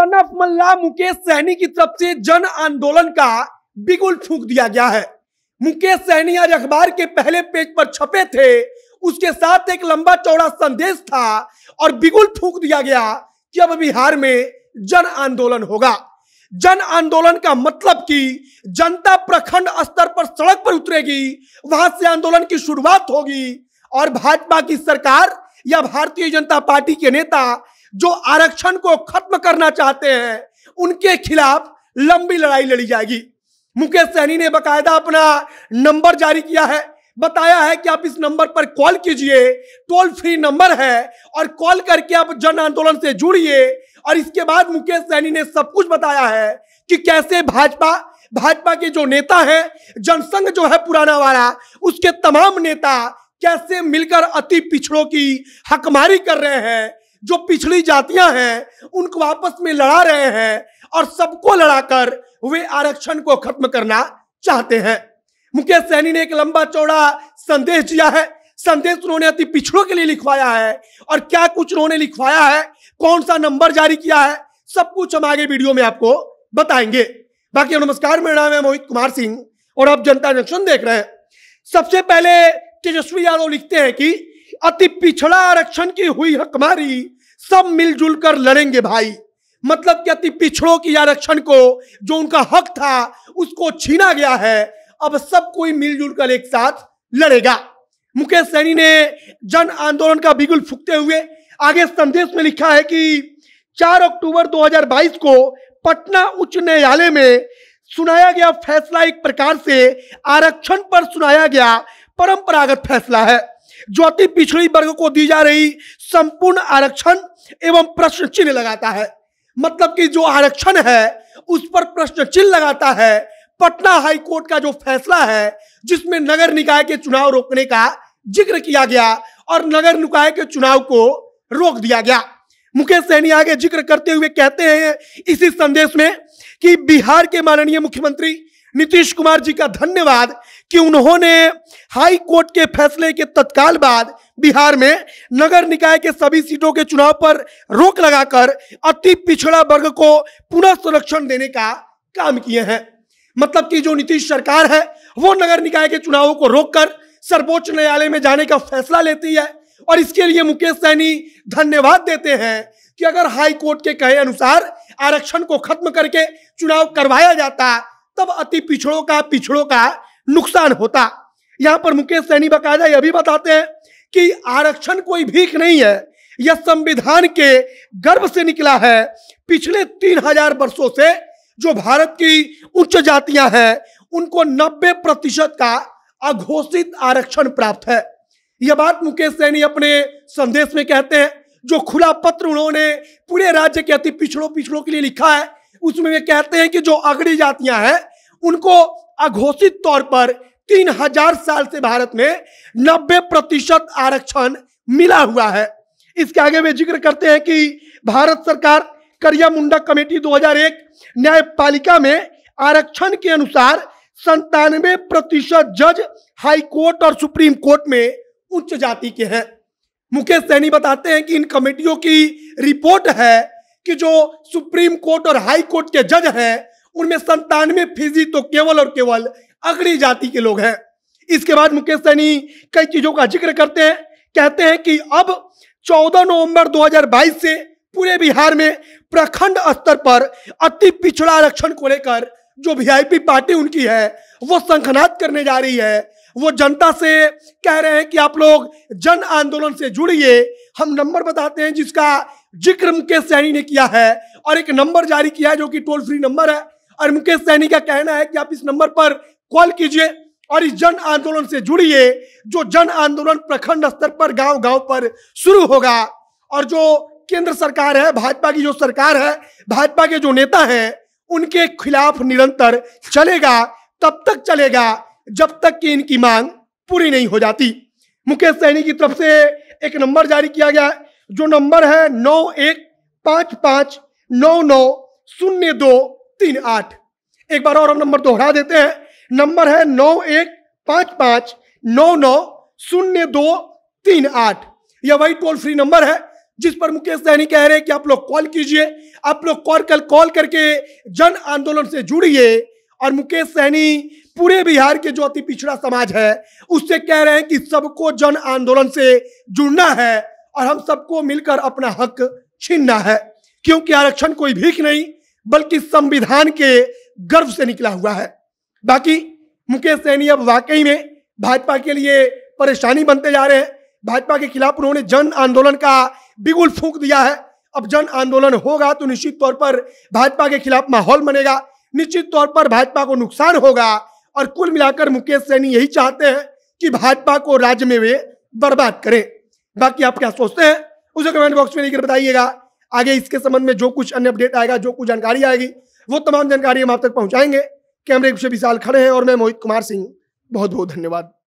सन of Malla Mukesh Sahni की तरफ से जन आंदोलन का बिगुल फूक दिया गया है मुकेश सहनी आज अखबार के पहले पेज पर छपे थे उसके साथ एक लंबा चौड़ा संदेश था और बिगुल फूक दिया गया कि अब बिहार में जन आंदोलन होगा जन आंदोलन का मतलब कि जनता प्रखंड स्तर पर सड़क पर उतरेगी वहां से आंदोलन की शुरुआत होगी और भाजपा की सरकार या भारतीय जनता पार्टी के नेता जो आरक्षण को खत्म करना चाहते हैं उनके खिलाफ लंबी लड़ाई लड़ी जाएगी मुकेश सहनी ने बकायदा अपना नंबर जारी किया है बताया है कि आप इस नंबर पर कॉल कीजिए टोल फ्री नंबर है और कॉल करके आप जन आंदोलन से जुड़िए और इसके बाद मुकेश सहनी ने सब कुछ बताया है कि कैसे भाजपा भाजपा के जो नेता हैं जनसंघ जो है पुराना वाला उसके तमाम नेता कैसे मिलकर अति पिछड़ों की हकमारी कर रहे हैं जो पिछड़ी जातियां हैं उनको आपस में लड़ा रहे हैं और सबको लड़ाकर वे आरक्षण को खत्म करना चाहते हैं मुकेश सहनी ने एक लंबा चौड़ा संदेश दिया है संदेश उन्होंने अति पिछड़ों के लिए लिखवाया है और क्या कुछ उन्होंने लिखवाया है कौन सा नंबर जारी किया है सब कुछ हम आगे वीडियो में आपको बताएंगे बाकी नमस्कार मेरा नाम है मोहित कुमार सिंह और आप जनता जंक्शन देख रहे हैं सबसे पहले तेजस्वी यादव लिखते हैं कि अति पिछड़ा आरक्षण की हुई हकमारी सब मिलजुल कर लड़ेंगे भाई मतलब कि अति पिछड़ों की आरक्षण को जो उनका हक था उसको छीना गया है अब सब कोई मिलजुल कर एक साथ लड़ेगा मुकेश सैनी ने जन आंदोलन का बिगुल फूकते हुए आगे संदेश में लिखा है कि 4 अक्टूबर 2022 को पटना उच्च न्यायालय में सुनाया गया फैसला एक प्रकार से आरक्षण पर सुनाया गया परंपरागत फैसला है ज्योति पिछड़ी वर्ग को दी जा रही संपूर्ण आरक्षण एवं प्रश्न चिन्ह लगाता है मतलब कि जो आरक्षण है उस पर प्रश्न चिन्ह लगाता है पटना हाई कोर्ट का जो फैसला है जिसमें नगर निकाय के चुनाव रोकने का जिक्र किया गया और नगर निकाय के चुनाव को रोक दिया गया मुकेश सहनी आगे जिक्र करते हुए कहते हैं इसी संदेश में कि बिहार के माननीय मुख्यमंत्री नीतीश कुमार जी का धन्यवाद कि उन्होंने हाई कोर्ट के फैसले के तत्काल बाद बिहार में नगर निकाय के सभी सीटों के चुनाव पर रोक लगाकर अति पिछड़ा वर्ग को पुनः संरक्षण देने का काम किए हैं मतलब कि जो नीतीश सरकार है वो नगर निकाय के चुनावों को रोककर सर्वोच्च न्यायालय में जाने का फैसला लेती है और इसके लिए मुकेश सैनी धन्यवाद देते हैं कि अगर हाई कोर्ट के कहे अनुसार आरक्षण को खत्म करके चुनाव करवाया जाता तब अति पिछड़ों का पिछड़ों का नुकसान होता यहां पर मुकेश सैनी बकायदा यह भी बताते हैं कि आरक्षण कोई भीख नहीं है यह संविधान के गर्भ से निकला है पिछले तीन हजार वर्षो से जो भारत की उच्च जातियां हैं उनको नब्बे प्रतिशत का अघोषित आरक्षण प्राप्त है यह बात मुकेश सैनी अपने संदेश में कहते हैं जो खुला पत्र उन्होंने पूरे राज्य के अति पिछड़ों पिछड़ों के लिए लिखा है उसमें वे कहते हैं कि जो अगड़ी जातियां हैं उनको अघोषित तौर पर तीन हजार साल से भारत में नब्बे प्रतिशत आरक्षण मिला हुआ है इसके आगे वे जिक्र करते हैं कि भारत सरकार करिया मुंडा कमेटी 2001 न्यायपालिका में आरक्षण के अनुसार संतानवे प्रतिशत जज हाई कोर्ट और सुप्रीम कोर्ट में उच्च जाति के हैं मुकेश सैनी बताते हैं कि इन कमेटियों की रिपोर्ट है कि जो सुप्रीम कोर्ट और हाई कोर्ट के जज हैं उनमें संतानवे फीसदी तो केवल और केवल अगड़ी जाति के लोग हैं इसके बाद मुकेश सैनी कई चीजों का जिक्र करते हैं कहते हैं कि अब 14 नवंबर 2022 से पूरे बिहार में प्रखंड स्तर पर अति पिछड़ा आरक्षण को लेकर जो वीआईपी पार्टी उनकी है वो संखनाद करने जा रही है वो जनता से कह रहे हैं कि आप लोग जन आंदोलन से जुड़िए हम नंबर बताते हैं जिसका जिक्र मुकेश सैनी ने किया है और एक नंबर जारी किया है जो कि टोल फ्री नंबर है और मुकेश सहनी का कहना है कि आप इस नंबर पर कॉल कीजिए और इस जन आंदोलन से जुड़िए जो जन आंदोलन प्रखंड स्तर पर गांव गांव पर शुरू होगा और जो केंद्र सरकार है भाजपा की जो सरकार है भाजपा के जो नेता हैं उनके खिलाफ निरंतर चलेगा तब तक चलेगा जब तक कि इनकी मांग पूरी नहीं हो जाती मुकेश सहनी की तरफ से एक नंबर जारी किया गया जो नंबर है नौ एक पाँच पाँच नौ नौ शून्य दो तीन आठ एक बार और हम नंबर दोहरा देते हैं नंबर है नौ एक पाँच पाँच नौ नौ शून्य दो तीन आठ यह वही टोल फ्री नंबर है जिस पर मुकेश सहनी कह रहे हैं कि आप लोग कॉल कीजिए आप लोग कॉल कल कॉल करके जन आंदोलन से जुड़िए और मुकेश सहनी पूरे बिहार के जो अति पिछड़ा समाज है उससे कह रहे हैं कि सबको जन आंदोलन से जुड़ना है और हम सबको मिलकर अपना हक छीनना है क्योंकि आरक्षण कोई भीख नहीं बल्कि संविधान के गर्व से निकला हुआ है बाकी मुकेश सैनी अब वाकई में भाजपा के लिए परेशानी बनते जा रहे हैं भाजपा के खिलाफ उन्होंने जन आंदोलन का बिगुल फूक दिया है अब जन आंदोलन होगा तो निश्चित तौर पर भाजपा के खिलाफ माहौल बनेगा निश्चित तौर पर भाजपा को नुकसान होगा और कुल मिलाकर मुकेश सैनी यही चाहते हैं कि भाजपा को राज्य में वे बर्बाद करें बाकी आप क्या सोचते हैं उसे कमेंट बॉक्स में लेकर बताइएगा आगे इसके संबंध में जो कुछ अन्य अपडेट आएगा जो कुछ जानकारी आएगी वो तमाम जानकारी हम आप तक पहुँचाएंगे कैमरे विशाल खड़े हैं और मैं मोहित कुमार सिंह बहुत बहुत धन्यवाद